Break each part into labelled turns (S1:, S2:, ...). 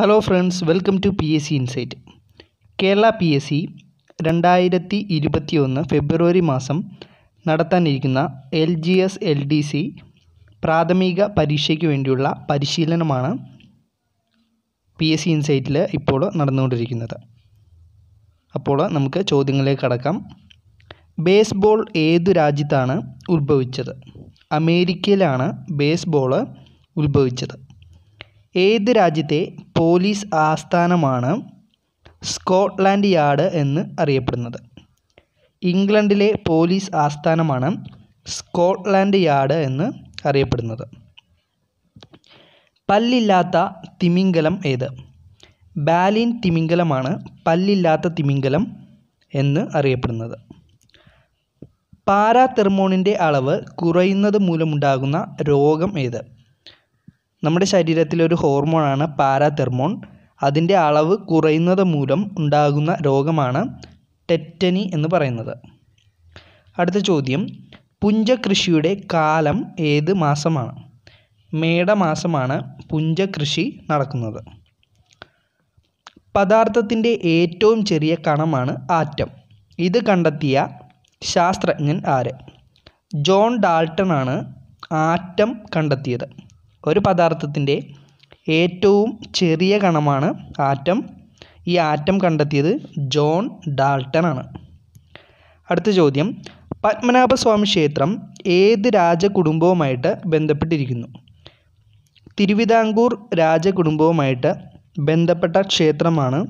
S1: hello friends welcome to P S C insight Kerala P S C രണ്ടായിരത്തി ഇരുപത്തി ഒന്ന് ഫെബ്രുവരി മാസം നടത്താനിരിക്കുന്ന L G S L D C പ്രാഥമിക പരീക്ഷയ്ക്ക് വേണ്ടിയുള്ള പരിശീലനമാണ് പി എസ് സി ഇൻസൈറ്റിൽ ഇപ്പോൾ നടന്നുകൊണ്ടിരിക്കുന്നത് അപ്പോൾ നമുക്ക് ചോദ്യങ്ങളിലേക്ക് കടക്കാം ബേസ്ബോൾ ഏതു രാജ്യത്താണ് ഉത്ഭവിച്ചത് അമേരിക്കയിലാണ് ബേസ്ബോൾ ഉത്ഭവിച്ചത് ഏത് രാജ്യത്തെ പോലീസ് ആസ്ഥാനമാണ് സ്കോട്ട്ലാൻഡ് യാർഡ് എന്ന് അറിയപ്പെടുന്നത് ഇംഗ്ലണ്ടിലെ പോലീസ് ആസ്ഥാനമാണ് സ്കോട്ട്ലാൻഡ് യാർഡ് എന്ന് അറിയപ്പെടുന്നത് പല്ലില്ലാത്ത തിമിംഗലം ഏത് ബാലിൻ തിമിംഗലമാണ് പല്ലില്ലാത്ത തിമിംഗലം എന്ന് അറിയപ്പെടുന്നത് പാരാതെർമോണിൻ്റെ അളവ് കുറയുന്നത് മൂലമുണ്ടാകുന്ന രോഗം ഏത് നമ്മുടെ ശരീരത്തിലെ ഒരു ഹോർമോണാണ് പാരാതെർമോൺ അതിൻ്റെ അളവ് കുറയുന്നത് മൂലം ഉണ്ടാകുന്ന രോഗമാണ് ടെറ്റനി എന്ന് പറയുന്നത് അടുത്ത ചോദ്യം പുഞ്ചകൃഷിയുടെ കാലം ഏത് മാസമാണ് മേടമാസമാണ് പുഞ്ചകൃഷി നടക്കുന്നത് പദാർത്ഥത്തിൻ്റെ ഏറ്റവും ചെറിയ കണമാണ് ആറ്റം ഇത് കണ്ടെത്തിയ ശാസ്ത്രജ്ഞൻ ആര് ജോൺ ഡാൾട്ടൺ ആണ് ആറ്റം കണ്ടെത്തിയത് ഒരു പദാർത്ഥത്തിൻ്റെ ഏറ്റവും ചെറിയ കണമാണ് ആറ്റം ഈ ആറ്റം കണ്ടെത്തിയത് ജോൺ ഡാൾട്ടൺ ആണ് അടുത്ത ചോദ്യം പത്മനാഭസ്വാമി ക്ഷേത്രം ഏത് രാജകുടുംബവുമായിട്ട് ബന്ധപ്പെട്ടിരിക്കുന്നു തിരുവിതാംകൂർ രാജകുടുംബവുമായിട്ട് ബന്ധപ്പെട്ട ക്ഷേത്രമാണ്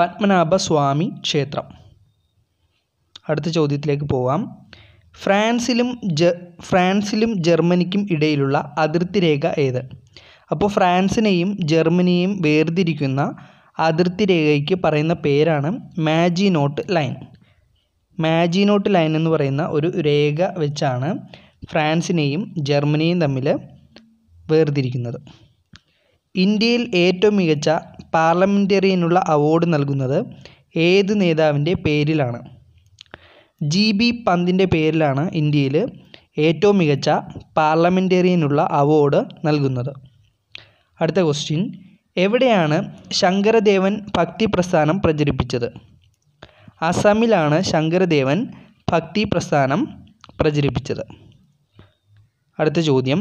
S1: പത്മനാഭസ്വാമി ക്ഷേത്രം അടുത്ത ചോദ്യത്തിലേക്ക് പോവാം ഫ്രാൻസിലും ഫ്രാൻസിലും ജർമ്മനിക്കും ഇടയിലുള്ള അതിർത്തി രേഖ ഏത് അപ്പോൾ ഫ്രാൻസിനെയും ജർമ്മനിയെയും വേർതിരിക്കുന്ന അതിർത്തി രേഖയ്ക്ക് പറയുന്ന പേരാണ് മാജിനോട്ട് ലൈൻ മാജിനോട്ട് ലൈൻ എന്ന് പറയുന്ന ഒരു രേഖ വെച്ചാണ് ഫ്രാൻസിനെയും ജർമ്മനിയും തമ്മിൽ വേർതിരിക്കുന്നത് ഇന്ത്യയിൽ ഏറ്റവും മികച്ച പാർലമെൻറ്റേറിയനുള്ള അവാർഡ് നൽകുന്നത് ഏത് നേതാവിൻ്റെ പേരിലാണ് ജി ബി പന്തിൻ്റെ പേരിലാണ് ഇന്ത്യയിൽ ഏറ്റവും മികച്ച പാർലമെൻറ്റേറിയനുള്ള അവാർഡ് നൽകുന്നത് അടുത്ത ക്വസ്റ്റ്യൻ എവിടെയാണ് ശങ്കരദേവൻ ഭക്തി പ്രസ്ഥാനം പ്രചരിപ്പിച്ചത് അസമിലാണ് ശങ്കരദേവൻ ഭക്തി പ്രസ്ഥാനം പ്രചരിപ്പിച്ചത് അടുത്ത ചോദ്യം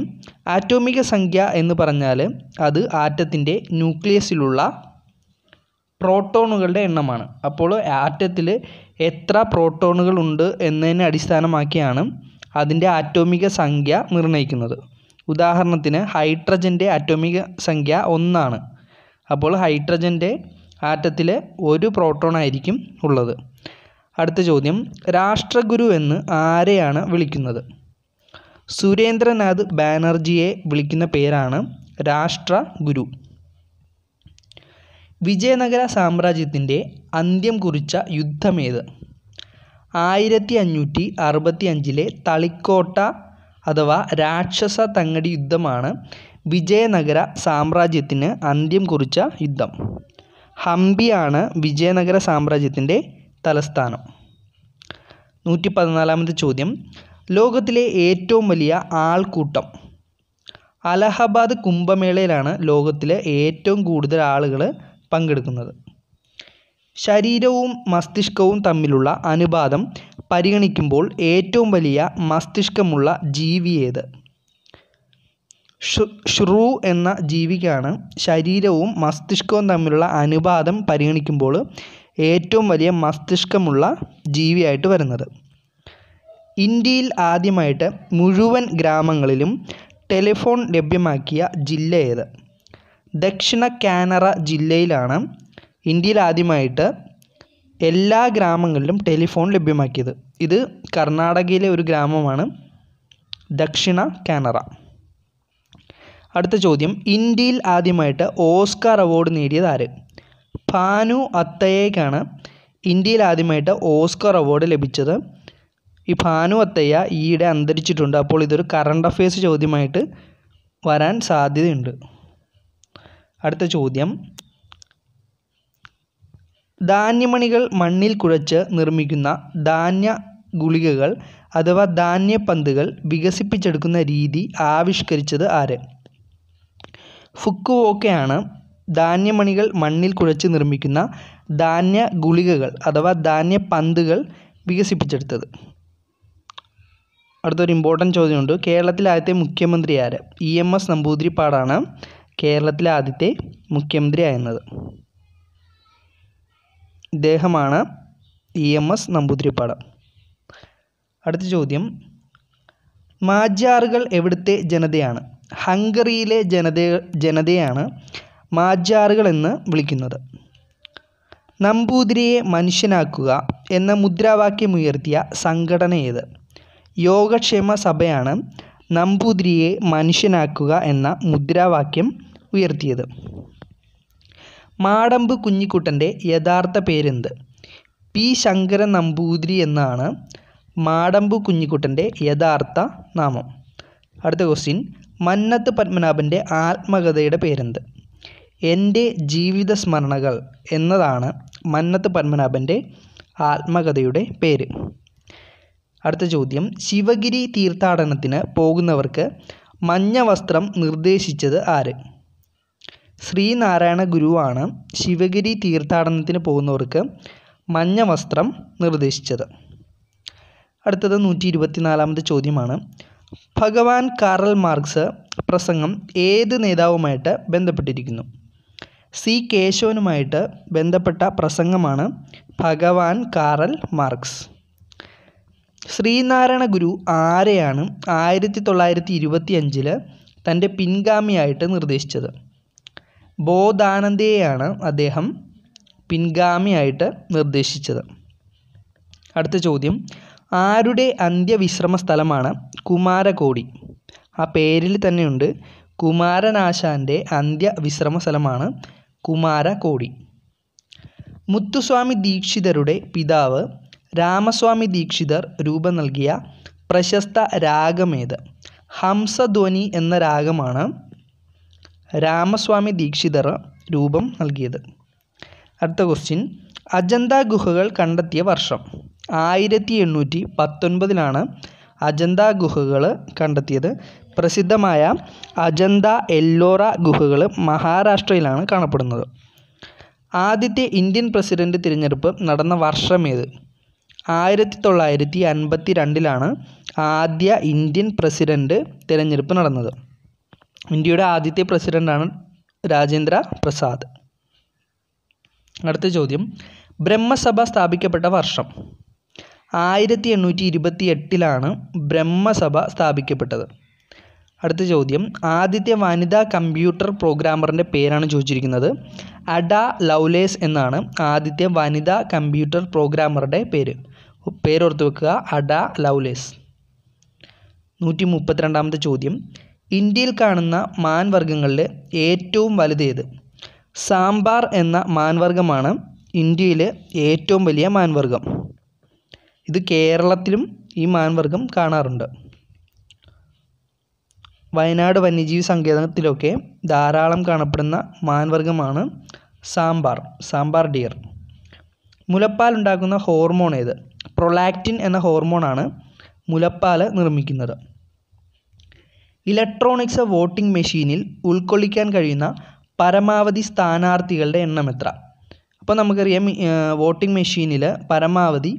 S1: ആറ്റോമിക സംഖ്യ എന്ന് പറഞ്ഞാൽ അത് ആറ്റത്തിൻ്റെ ന്യൂക്ലിയസിലുള്ള പ്രോട്ടോണുകളുടെ എണ്ണമാണ് അപ്പോൾ ആറ്റത്തിൽ എത്ര പ്രോട്ടോണുകൾ ഉണ്ട് എന്നതിനെ അടിസ്ഥാനമാക്കിയാണ് അതിൻ്റെ ആറ്റോമിക സംഖ്യ നിർണ്ണയിക്കുന്നത് ഉദാഹരണത്തിന് ഹൈഡ്രജൻ്റെ ആറ്റോമിക സംഖ്യ ഒന്നാണ് അപ്പോൾ ഹൈഡ്രജൻ്റെ ആറ്റത്തിൽ ഒരു പ്രോട്ടോൺ ആയിരിക്കും ഉള്ളത് അടുത്ത ചോദ്യം രാഷ്ട്രഗുരു എന്ന് ആരെയാണ് വിളിക്കുന്നത് സുരേന്ദ്രനാഥ് ബാനർജിയെ വിളിക്കുന്ന പേരാണ് രാഷ്ട്രഗുരു വിജയനഗര സാമ്രാജ്യത്തിൻ്റെ അന്ത്യം കുറിച്ച യുദ്ധമേത് ആയിരത്തി അഞ്ഞൂറ്റി അറുപത്തി അഞ്ചിലെ തളിക്കോട്ട അഥവാ രാക്ഷസ തങ്ങടി യുദ്ധമാണ് വിജയനഗര സാമ്രാജ്യത്തിന് അന്ത്യം കുറിച്ച യുദ്ധം ഹംപിയാണ് വിജയനഗര സാമ്രാജ്യത്തിൻ്റെ തലസ്ഥാനം നൂറ്റി പതിനാലാമത്തെ ചോദ്യം ലോകത്തിലെ ഏറ്റവും വലിയ ആൾക്കൂട്ടം അലഹബാദ് കുംഭമേളയിലാണ് ലോകത്തിലെ ഏറ്റവും കൂടുതൽ ആളുകൾ പങ്കെടുക്കുന്നത് ശരീരവും മസ്തിഷ്കവും തമ്മിലുള്ള അനുപാതം പരിഗണിക്കുമ്പോൾ ഏറ്റവും വലിയ മസ്തിഷ്കമുള്ള ജീവി ഏത് ഷ്രൂ എന്ന ജീവിക്കാണ് ശരീരവും മസ്തിഷ്കവും തമ്മിലുള്ള അനുപാതം പരിഗണിക്കുമ്പോൾ ഏറ്റവും വലിയ മസ്തിഷ്കമുള്ള ജീവിയായിട്ട് വരുന്നത് ഇന്ത്യയിൽ ആദ്യമായിട്ട് മുഴുവൻ ഗ്രാമങ്ങളിലും ടെലിഫോൺ ലഭ്യമാക്കിയ ജില്ല ഏത് ദക്ഷിണ കാനറ ജില്ലയിലാണ് ഇന്ത്യയിൽ ആദ്യമായിട്ട് എല്ലാ ഗ്രാമങ്ങളിലും ടെലിഫോൺ ലഭ്യമാക്കിയത് ഇത് കർണാടകയിലെ ഒരു ഗ്രാമമാണ് ദക്ഷിണ കാനറ അടുത്ത ചോദ്യം ഇന്ത്യയിൽ ആദ്യമായിട്ട് ഓസ്കാർ അവാർഡ് നേടിയത് ആര് ഭാനു അത്തയ്യക്കാണ് ഇന്ത്യയിൽ ആദ്യമായിട്ട് ഓസ്കാർ അവാർഡ് ലഭിച്ചത് ഈ ഭാനു അത്തയ്യ ഈയിടെ അന്തരിച്ചിട്ടുണ്ട് അപ്പോൾ ഇതൊരു കറണ്ട് അഫയേഴ്സ് ചോദ്യമായിട്ട് വരാൻ സാധ്യതയുണ്ട് അടുത്ത ചോദ്യം ധാന്യമണികൾ മണ്ണിൽ കുഴച്ച് നിർമ്മിക്കുന്ന ധാന്യ ഗുളികകൾ അഥവാ ധാന്യപ്പന്തുകൾ വികസിപ്പിച്ചെടുക്കുന്ന രീതി ആവിഷ്കരിച്ചത് ആര് ഫുക്കുവോക്കയാണ് ധാന്യമണികൾ മണ്ണിൽ കുഴച്ച് നിർമ്മിക്കുന്ന ധാന്യ ഗുളികകൾ അഥവാ ധാന്യപ്പന്തുകൾ വികസിപ്പിച്ചെടുത്തത് അടുത്തൊരു ഇമ്പോർട്ടൻറ്റ് ചോദ്യമുണ്ട് കേരളത്തിലാദ്യത്തെ ആദ്യത്തെ മുഖ്യമന്ത്രി ആര് ഇ എം എസ് നമ്പൂതിരിപ്പാടാണ് കേരളത്തിലെ ആദ്യത്തെ മുഖ്യമന്ത്രിയായിരുന്നത് ഇദ്ദേഹമാണ് ഇ എം എസ് നമ്പൂതിരിപ്പാട് അടുത്ത ചോദ്യം മാജാറുകൾ എവിടുത്തെ ജനതയാണ് ഹംഗറിയിലെ ജനത ജനതയാണ് മാജാറുകൾ എന്ന് വിളിക്കുന്നത് നമ്പൂതിരിയെ മനുഷ്യനാക്കുക എന്ന മുദ്രാവാക്യമുയർത്തിയ സംഘടന ഏത് യോഗക്ഷേമ സഭയാണ് നമ്പൂതിരിയെ മനുഷ്യനാക്കുക എന്ന മുദ്രാവാക്യം ഉയർത്തിയത് മാടമ്പ് കുഞ്ഞിക്കുട്ടൻ്റെ യഥാർത്ഥ പേരെന്ത് പി ശങ്കര നമ്പൂതിരി എന്നാണ് മാടമ്പ് കുഞ്ഞിക്കുട്ടൻ്റെ യഥാർത്ഥ നാമം അടുത്ത ക്വസ്റ്റ്യൻ മന്നത്ത് പത്മനാഭൻ്റെ ആത്മകഥയുടെ പേരെന്ത് എൻ്റെ ജീവിത സ്മരണകൾ എന്നതാണ് മന്നത്ത് പത്മനാഭൻ്റെ ആത്മകഥയുടെ പേര് അടുത്ത ചോദ്യം ശിവഗിരി തീർത്ഥാടനത്തിന് പോകുന്നവർക്ക് മഞ്ഞ വസ്ത്രം നിർദ്ദേശിച്ചത് ആര് ശ്രീനാരായണ ഗുരുവാണ് ശിവഗിരി തീർത്ഥാടനത്തിന് പോകുന്നവർക്ക് മഞ്ഞ വസ്ത്രം നിർദ്ദേശിച്ചത് അടുത്തത് നൂറ്റി ഇരുപത്തിനാലാമത് ചോദ്യമാണ് ഭഗവാൻ കാറൽ മാർക്സ് പ്രസംഗം ഏത് നേതാവുമായിട്ട് ബന്ധപ്പെട്ടിരിക്കുന്നു സി കേശവനുമായിട്ട് ബന്ധപ്പെട്ട പ്രസംഗമാണ് ഭഗവാൻ കാറൽ മാർക്സ് ശ്രീനാരായണ ഗുരു ആരെയാണ് ആയിരത്തി തൊള്ളായിരത്തി ഇരുപത്തി അഞ്ചിൽ തൻ്റെ പിൻഗാമിയായിട്ട് നിർദ്ദേശിച്ചത് ബോധാനന്ദയെയാണ് അദ്ദേഹം പിൻഗാമിയായിട്ട് നിർദ്ദേശിച്ചത് അടുത്ത ചോദ്യം ആരുടെ അന്ത്യവിശ്രമ സ്ഥലമാണ് കുമാരകോടി ആ പേരിൽ തന്നെയുണ്ട് കുമാരനാശാൻ്റെ അന്ത്യവിശ്രമ സ്ഥലമാണ് കുമാരകോടി മുത്തുസ്വാമി ദീക്ഷിതരുടെ പിതാവ് രാമസ്വാമി ദീക്ഷിതർ രൂപം നൽകിയ പ്രശസ്ത രാഗമേത് ഹംസധ്വനി എന്ന രാഗമാണ് രാമസ്വാമി ദീക്ഷിതർ രൂപം നൽകിയത് അടുത്ത ക്വസ്റ്റ്യൻ അജന്ത ഗുഹകൾ കണ്ടെത്തിയ വർഷം ആയിരത്തി എണ്ണൂറ്റി പത്തൊൻപതിലാണ് അജന്ത ഗുഹകൾ കണ്ടെത്തിയത് പ്രസിദ്ധമായ അജന്ത എല്ലോറ ഗുഹകൾ മഹാരാഷ്ട്രയിലാണ് കാണപ്പെടുന്നത് ആദ്യത്തെ ഇന്ത്യൻ പ്രസിഡന്റ് തിരഞ്ഞെടുപ്പ് നടന്ന വർഷമേത് ആയിരത്തി തൊള്ളായിരത്തി അൻപത്തി രണ്ടിലാണ് ആദ്യ ഇന്ത്യൻ പ്രസിഡൻ്റ് തിരഞ്ഞെടുപ്പ് നടന്നത് ഇന്ത്യയുടെ ആദ്യത്തെ പ്രസിഡൻ്റാണ് രാജേന്ദ്ര പ്രസാദ് അടുത്ത ചോദ്യം ബ്രഹ്മസഭ സ്ഥാപിക്കപ്പെട്ട വർഷം ആയിരത്തി എണ്ണൂറ്റി ഇരുപത്തി എട്ടിലാണ് ബ്രഹ്മസഭ സ്ഥാപിക്കപ്പെട്ടത് അടുത്ത ചോദ്യം ആദ്യത്തെ വനിതാ കമ്പ്യൂട്ടർ പ്രോഗ്രാമറിൻ്റെ പേരാണ് ചോദിച്ചിരിക്കുന്നത് അഡ ലൗലേസ് എന്നാണ് ആദ്യത്തെ വനിതാ കമ്പ്യൂട്ടർ പ്രോഗ്രാമറുടെ പേര് പേരോർത്ത് വെക്കുക അഡ ലൗലേസ് നൂറ്റി മുപ്പത്തിരണ്ടാമത്തെ ചോദ്യം ഇന്ത്യയിൽ കാണുന്ന മാൻവർഗ്ഗങ്ങളിൽ ഏറ്റവും വലുത് ഏത് സാമ്പാർ എന്ന മാൻവർഗ്ഗമാണ് ഇന്ത്യയിലെ ഏറ്റവും വലിയ മാൻവർഗ്ഗം ഇത് കേരളത്തിലും ഈ മാൻവർഗ്ഗം കാണാറുണ്ട് വയനാട് വന്യജീവി സങ്കേതത്തിലൊക്കെ ധാരാളം കാണപ്പെടുന്ന മാൻവർഗ്ഗമാണ് സാമ്പാർ സാമ്പാർ ഡിയർ മുലപ്പാൽ ഉണ്ടാക്കുന്ന ഹോർമോൺ ഏത് പ്രൊലാക്റ്റിൻ എന്ന ഹോർമോണാണ് മുലപ്പാല് നിർമ്മിക്കുന്നത് ഇലക്ട്രോണിക്സ് വോട്ടിംഗ് മെഷീനിൽ ഉൾക്കൊള്ളിക്കാൻ കഴിയുന്ന പരമാവധി സ്ഥാനാർത്ഥികളുടെ എണ്ണം എത്ര അപ്പോൾ നമുക്കറിയാം വോട്ടിംഗ് മെഷീനിൽ പരമാവധി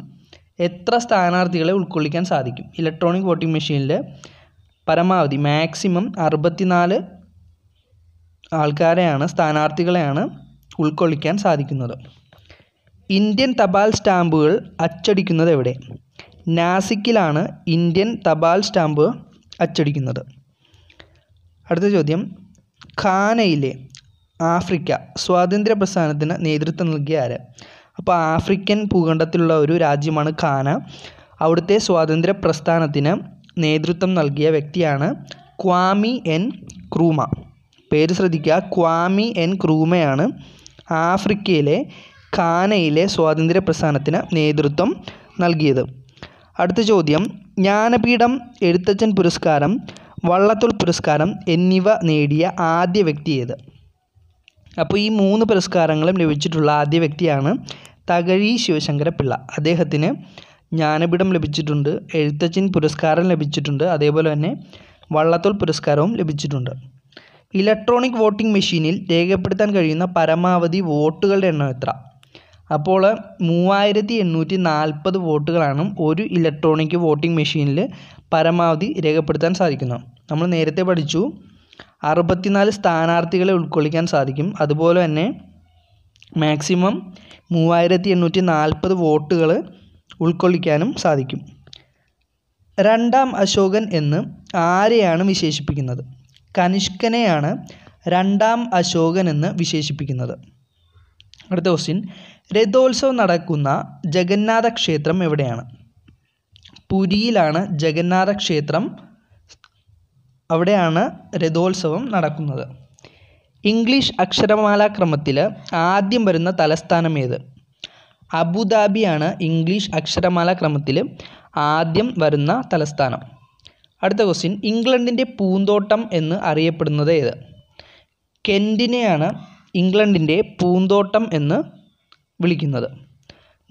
S1: എത്ര സ്ഥാനാർത്ഥികളെ ഉൾക്കൊള്ളിക്കാൻ സാധിക്കും ഇലക്ട്രോണിക് വോട്ടിംഗ് മെഷീനിൽ പരമാവധി മാക്സിമം അറുപത്തിനാല് ആൾക്കാരെയാണ് സ്ഥാനാർത്ഥികളെയാണ് ഉൾക്കൊള്ളിക്കാൻ സാധിക്കുന്നത് ഇന്ത്യൻ തപാൽ സ്റ്റാമ്പുകൾ അച്ചടിക്കുന്നത് എവിടെ നാസിക്കിലാണ് ഇന്ത്യൻ തപാൽ സ്റ്റാമ്പ് അച്ചടിക്കുന്നത് അടുത്ത ചോദ്യം ഖാനയിലെ ആഫ്രിക്ക സ്വാതന്ത്ര്യ പ്രസ്ഥാനത്തിന് നേതൃത്വം നൽകിയ ആര് അപ്പോൾ ആഫ്രിക്കൻ ഭൂഖണ്ഡത്തിലുള്ള ഒരു രാജ്യമാണ് ഖാന അവിടുത്തെ സ്വാതന്ത്ര്യ പ്രസ്ഥാനത്തിന് നേതൃത്വം നൽകിയ വ്യക്തിയാണ് ക്വാമി എൻ ക്രൂമ പേര് ശ്രദ്ധിക്കുക ക്വാമി എൻ ക്രൂമയാണ് ആഫ്രിക്കയിലെ കാനയിലെ സ്വാതന്ത്ര്യ പ്രസ്ഥാനത്തിന് നേതൃത്വം നൽകിയത് അടുത്ത ചോദ്യം ജ്ഞാനപീഠം എഴുത്തച്ഛൻ പുരസ്കാരം വള്ളത്തോൾ പുരസ്കാരം എന്നിവ നേടിയ ആദ്യ വ്യക്തി ഏത് അപ്പോൾ ഈ മൂന്ന് പുരസ്കാരങ്ങളും ലഭിച്ചിട്ടുള്ള ആദ്യ വ്യക്തിയാണ് തകഴി ശിവശങ്കര പിള്ള അദ്ദേഹത്തിന് ജ്ഞാനപീഠം ലഭിച്ചിട്ടുണ്ട് എഴുത്തച്ഛൻ പുരസ്കാരം ലഭിച്ചിട്ടുണ്ട് അതേപോലെ തന്നെ വള്ളത്തോൾ പുരസ്കാരവും ലഭിച്ചിട്ടുണ്ട് ഇലക്ട്രോണിക് വോട്ടിംഗ് മെഷീനിൽ രേഖപ്പെടുത്താൻ കഴിയുന്ന പരമാവധി വോട്ടുകളുടെ എണ്ണം എത്ര അപ്പോൾ മൂവായിരത്തി എണ്ണൂറ്റി നാൽപ്പത് വോട്ടുകളാണ് ഒരു ഇലക്ട്രോണിക് വോട്ടിംഗ് മെഷീനിൽ പരമാവധി രേഖപ്പെടുത്താൻ സാധിക്കുന്നത് നമ്മൾ നേരത്തെ പഠിച്ചു അറുപത്തിനാല് സ്ഥാനാർത്ഥികളെ ഉൾക്കൊള്ളിക്കാൻ സാധിക്കും അതുപോലെ തന്നെ മാക്സിമം മൂവായിരത്തി എണ്ണൂറ്റി നാൽപ്പത് വോട്ടുകൾ ഉൾക്കൊള്ളിക്കാനും സാധിക്കും രണ്ടാം അശോകൻ എന്ന് ആരെയാണ് വിശേഷിപ്പിക്കുന്നത് കനിഷ്കനെയാണ് രണ്ടാം അശോകൻ എന്ന് വിശേഷിപ്പിക്കുന്നത് അടുത്ത ക്വസ്റ്റ്യൻ രഥോത്സവം നടക്കുന്ന ജഗന്നാഥ ക്ഷേത്രം എവിടെയാണ് പുരിയിലാണ് ജഗന്നാഥ ക്ഷേത്രം അവിടെയാണ് രഥോത്സവം നടക്കുന്നത് ഇംഗ്ലീഷ് അക്ഷരമാല ക്രമത്തിൽ ആദ്യം വരുന്ന തലസ്ഥാനം ഏത് അബുദാബിയാണ് ഇംഗ്ലീഷ് അക്ഷരമാല ക്രമത്തിൽ ആദ്യം വരുന്ന തലസ്ഥാനം അടുത്ത ക്വസ്റ്റ്യൻ ഇംഗ്ലണ്ടിൻ്റെ പൂന്തോട്ടം എന്ന് അറിയപ്പെടുന്നത് ഏത് കെൻറ്റിനെയാണ് ഇംഗ്ലണ്ടിൻ്റെ പൂന്തോട്ടം എന്ന് വിളിക്കുന്നത്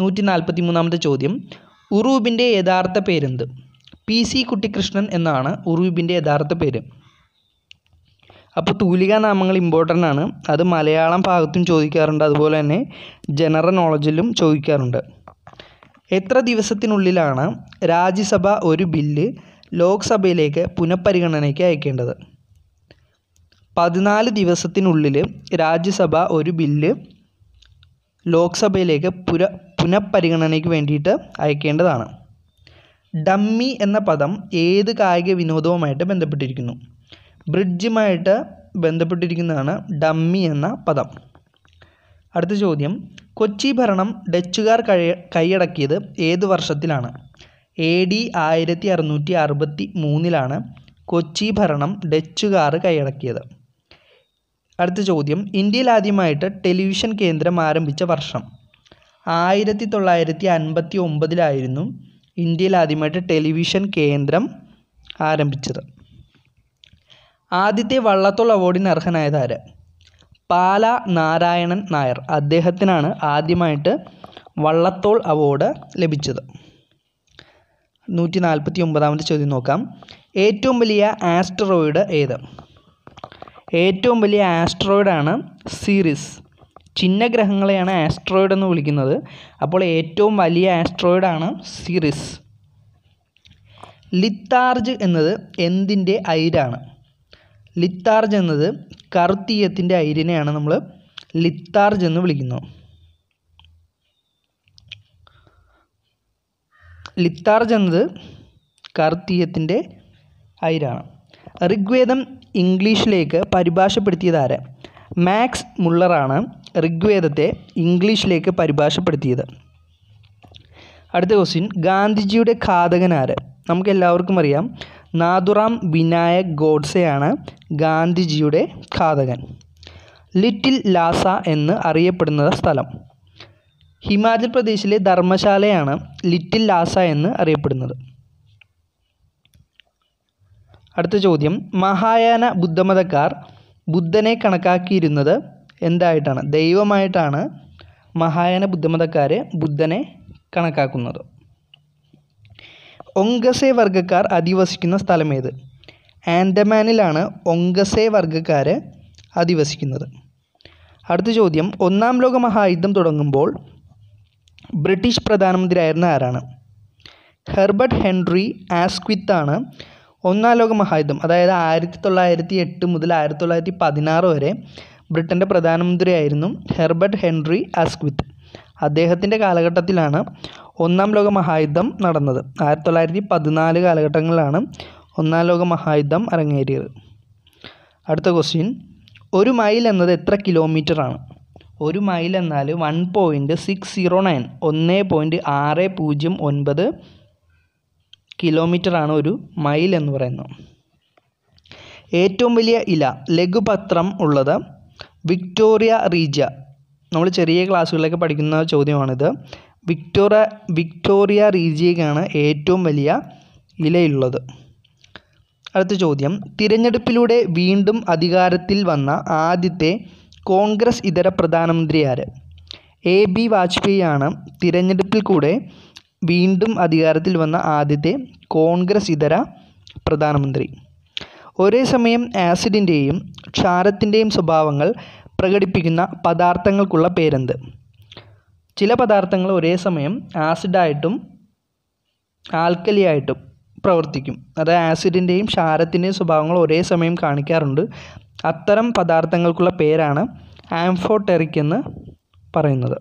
S1: നൂറ്റി നാൽപ്പത്തി മൂന്നാമത്തെ ചോദ്യം ഉറൂബിൻ്റെ യഥാർത്ഥ പേരെന്ത് പി സി കുട്ടിക്കൃഷ്ണൻ എന്നാണ് ഉറൂബിൻ്റെ യഥാർത്ഥ പേര് അപ്പോൾ തൂലിക നാമങ്ങൾ ഇമ്പോർട്ടൻ്റ് ആണ് അത് മലയാളം ഭാഗത്തും ചോദിക്കാറുണ്ട് അതുപോലെ തന്നെ ജനറൽ നോളജിലും ചോദിക്കാറുണ്ട് എത്ര ദിവസത്തിനുള്ളിലാണ് രാജ്യസഭ ഒരു ബില്ല് ലോക്സഭയിലേക്ക് പുനഃപരിഗണനയ്ക്ക് അയക്കേണ്ടത് പതിനാല് ദിവസത്തിനുള്ളിൽ രാജ്യസഭ ഒരു ബില്ല് ലോക്സഭയിലേക്ക് പുര പുനഃപരിഗണനയ്ക്ക് വേണ്ടിയിട്ട് അയക്കേണ്ടതാണ് ഡമ്മി എന്ന പദം ഏത് കായിക വിനോദവുമായിട്ട് ബന്ധപ്പെട്ടിരിക്കുന്നു ബ്രിഡ്ജുമായിട്ട് ബന്ധപ്പെട്ടിരിക്കുന്നതാണ് ഡമ്മി എന്ന പദം അടുത്ത ചോദ്യം കൊച്ചി ഭരണം ഡച്ചുകാർ കഴി കൈയടക്കിയത് ഏത് വർഷത്തിലാണ് എ ഡി ആയിരത്തി അറുന്നൂറ്റി അറുപത്തി മൂന്നിലാണ് കൊച്ചി ഭരണം ഡച്ചുകാർ കൈയടക്കിയത് അടുത്ത ചോദ്യം ഇന്ത്യയിൽ ആദ്യമായിട്ട് ടെലിവിഷൻ കേന്ദ്രം ആരംഭിച്ച വർഷം ആയിരത്തി തൊള്ളായിരത്തി അൻപത്തി ഒമ്പതിലായിരുന്നു ഇന്ത്യയിൽ ആദ്യമായിട്ട് ടെലിവിഷൻ കേന്ദ്രം ആരംഭിച്ചത് ആദ്യത്തെ വള്ളത്തോൾ അവാർഡിന് അർഹനായത് ആര് പാല നാരായണൻ നായർ അദ്ദേഹത്തിനാണ് ആദ്യമായിട്ട് വള്ളത്തോൾ അവാർഡ് ലഭിച്ചത് നൂറ്റി നാൽപ്പത്തി ഒമ്പതാമത്തെ ചോദ്യം നോക്കാം ഏറ്റവും വലിയ ആസ്റ്ററോയിഡ് ഏത് ഏറ്റവും വലിയ ആസ്ട്രോയിഡാണ് സീറിസ് ചിഹ്നഗ്രഹങ്ങളെയാണ് ആസ്ട്രോയിഡ് എന്ന് വിളിക്കുന്നത് അപ്പോൾ ഏറ്റവും വലിയ ആസ്ട്രോയിഡാണ് സീറിസ് ലിത്താർജ് എന്നത് എന്തിൻ്റെ അയിരാണ് ലിത്താർജ് എന്നത് കറുത്തീയത്തിൻ്റെ അയിരിനെയാണ് നമ്മൾ ലിത്താർജ് എന്ന് വിളിക്കുന്നു ലിത്താർജ് എന്നത് കറുത്തീയത്തിൻ്റെ അയിരാണ് ഋഗ്വേദം ഇംഗ്ലീഷിലേക്ക് പരിഭാഷപ്പെടുത്തിയതാര് മാക്സ് മുള്ളറാണ് ഋഗ്വേദത്തെ ഇംഗ്ലീഷിലേക്ക് പരിഭാഷപ്പെടുത്തിയത് അടുത്ത ക്വസ്റ്റ്യൻ ഗാന്ധിജിയുടെ ഘാതകനാര് നമുക്ക് എല്ലാവർക്കും അറിയാം നാദുറാം വിനായക് ഗോഡ്സെയാണ് ഗാന്ധിജിയുടെ ഘാതകൻ ലിറ്റിൽ ലാസ എന്ന് അറിയപ്പെടുന്ന സ്ഥലം ഹിമാചൽ പ്രദേശിലെ ധർമ്മശാലയാണ് ലിറ്റിൽ ലാസ എന്ന് അറിയപ്പെടുന്നത് അടുത്ത ചോദ്യം മഹായാന ബുദ്ധമതക്കാർ ബുദ്ധനെ കണക്കാക്കിയിരുന്നത് എന്തായിട്ടാണ് ദൈവമായിട്ടാണ് മഹായാന ബുദ്ധമതക്കാർ ബുദ്ധനെ കണക്കാക്കുന്നത് ഒങ്കസേ വർഗ്ഗക്കാർ അധിവസിക്കുന്ന സ്ഥലമേത് ആൻഡമാനിലാണ് ഒങ്കസേ വർഗ്ഗക്കാർ അധിവസിക്കുന്നത് അടുത്ത ചോദ്യം ഒന്നാം ലോക മഹായുദ്ധം തുടങ്ങുമ്പോൾ ബ്രിട്ടീഷ് പ്രധാനമന്ത്രിയായിരുന്ന ആരാണ് ഹെർബർട്ട് ഹെൻറി ആസ്ക്വിത്താണ് ഒന്നാം ലോക മഹായുദ്ധം അതായത് ആയിരത്തി തൊള്ളായിരത്തി എട്ട് മുതൽ ആയിരത്തി തൊള്ളായിരത്തി പതിനാറ് വരെ ബ്രിട്ടൻ്റെ പ്രധാനമന്ത്രിയായിരുന്നു ഹെർബർട്ട് ഹെൻറി ആസ്ക്വിത്ത് അദ്ദേഹത്തിൻ്റെ കാലഘട്ടത്തിലാണ് ഒന്നാം ലോക മഹായുദ്ധം നടന്നത് ആയിരത്തി തൊള്ളായിരത്തി പതിനാല് കാലഘട്ടങ്ങളിലാണ് ഒന്നാം ലോക മഹായുദ്ധം അരങ്ങേറിയത് അടുത്ത ക്വസ്റ്റ്യൻ ഒരു മൈൽ എന്നത് എത്ര കിലോമീറ്ററാണ് ഒരു മൈൽ എന്നാൽ one point six zero nine ഒന്ന് പോയിൻറ്റ് ആറ് പൂജ്യം ഒൻപത് കിലോമീറ്ററാണ് ഒരു മൈൽ എന്ന് പറയുന്നത് ഏറ്റവും വലിയ ഇല ലഘുപത്രം ഉള്ളത് വിക്ടോറിയ റീജ നമ്മൾ ചെറിയ ക്ലാസ്സുകളിലൊക്കെ പഠിക്കുന്ന ചോദ്യമാണിത് വിക്ടോറിയ വിക്ടോറിയ റീജിയക്കാണ് ഏറ്റവും വലിയ ഇലയുള്ളത് അടുത്ത ചോദ്യം തിരഞ്ഞെടുപ്പിലൂടെ വീണ്ടും അധികാരത്തിൽ വന്ന ആദ്യത്തെ കോൺഗ്രസ് ഇതര പ്രധാനമന്ത്രി ആര് എ ബി വാജ്പേയി ആണ് തിരഞ്ഞെടുപ്പിൽ കൂടെ വീണ്ടും അധികാരത്തിൽ വന്ന ആദ്യത്തെ കോൺഗ്രസ് ഇതര പ്രധാനമന്ത്രി ഒരേ സമയം ആസിഡിൻ്റെയും ക്ഷാരത്തിൻ്റെയും സ്വഭാവങ്ങൾ പ്രകടിപ്പിക്കുന്ന പദാർത്ഥങ്ങൾക്കുള്ള പേരെന്ത് ചില പദാർത്ഥങ്ങൾ ഒരേ സമയം ആസിഡായിട്ടും ആയിട്ടും പ്രവർത്തിക്കും അതായത് ആസിഡിൻ്റെയും ക്ഷാരത്തിൻ്റെയും സ്വഭാവങ്ങൾ ഒരേ സമയം കാണിക്കാറുണ്ട് അത്തരം പദാർത്ഥങ്ങൾക്കുള്ള പേരാണ് ആംഫോട്ടെറിക് എന്ന് പറയുന്നത്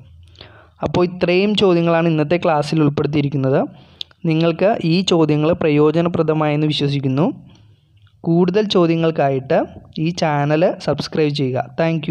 S1: അപ്പോൾ ഇത്രയും ചോദ്യങ്ങളാണ് ഇന്നത്തെ ക്ലാസ്സിൽ ഉൾപ്പെടുത്തിയിരിക്കുന്നത് നിങ്ങൾക്ക് ഈ ചോദ്യങ്ങൾ പ്രയോജനപ്രദമായെന്ന് വിശ്വസിക്കുന്നു കൂടുതൽ ചോദ്യങ്ങൾക്കായിട്ട് ഈ ചാനൽ സബ്സ്ക്രൈബ് ചെയ്യുക താങ്ക്